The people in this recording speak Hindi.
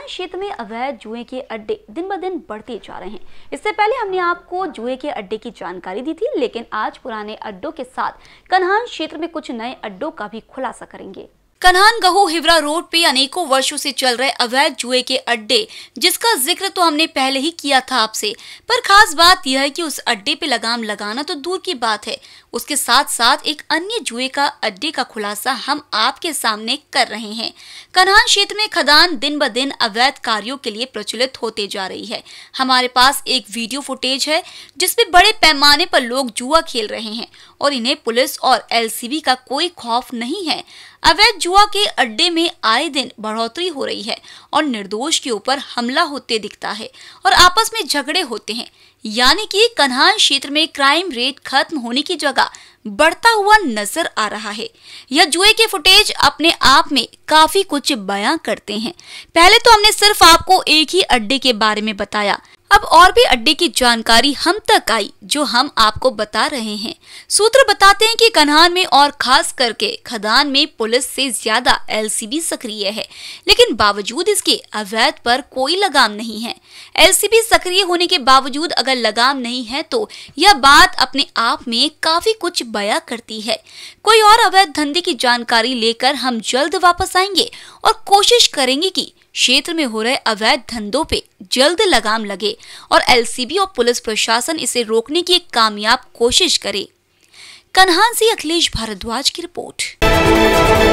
वर्तमान क्षेत्र में अवैध जुए के अड्डे दिन ब दिन बढ़ते जा रहे हैं इससे पहले हमने आपको जुए के अड्डे की जानकारी दी थी लेकिन आज पुराने अड्डों के साथ कन्हान क्षेत्र में कुछ नए अड्डों का भी खुलासा करेंगे कन्हान गहू हिवरा रोड पे अनेकों वर्षों से चल रहे अवैध जुए के अड्डे जिसका जिक्र तो हमने पहले ही किया था आपसे पर खास बात यह है कि उस अड्डे पे लगाम लगाना तो दूर की बात है उसके साथ साथ एक अन्य जुए का अड्डे का खुलासा हम आपके सामने कर रहे हैं कन्हान क्षेत्र में खदान दिन ब दिन अवैध कार्यो के लिए प्रचलित होते जा रही है हमारे पास एक वीडियो फुटेज है जिसमे बड़े पैमाने पर लोग जुआ खेल रहे हैं और इन्हें पुलिस और एल का कोई खौफ नहीं है अवैध कछुआ के अड्डे में आए दिन बढ़ोतरी हो रही है और निर्दोष के ऊपर हमला होते दिखता है और आपस में झगड़े होते हैं यानी कि कन्हान क्षेत्र में क्राइम रेट खत्म होने की जगह बढ़ता हुआ नजर आ रहा है यह जुए के फुटेज अपने आप में काफी कुछ बयां करते हैं पहले तो हमने सिर्फ आपको एक ही अड्डे के बारे में बताया अब और भी अड्डे की जानकारी हम तक आई जो हम आपको बता रहे हैं सूत्र बताते हैं कि कन्हान में और खास करके खदान में पुलिस से ज्यादा एलसीबी सक्रिय है लेकिन बावजूद इसके अवैध पर कोई लगाम नहीं है एलसीबी सक्रिय होने के बावजूद अगर लगाम नहीं है तो यह बात अपने आप में काफी कुछ बया करती है कोई और अवैध धंधे की जानकारी लेकर हम जल्द वापस आएंगे और कोशिश करेंगे की क्षेत्र में हो रहे अवैध धंधों पे जल्द लगाम लगे और एलसीबी और पुलिस प्रशासन इसे रोकने की एक कामयाब कोशिश करे कन्हान से अखिलेश भारद्वाज की रिपोर्ट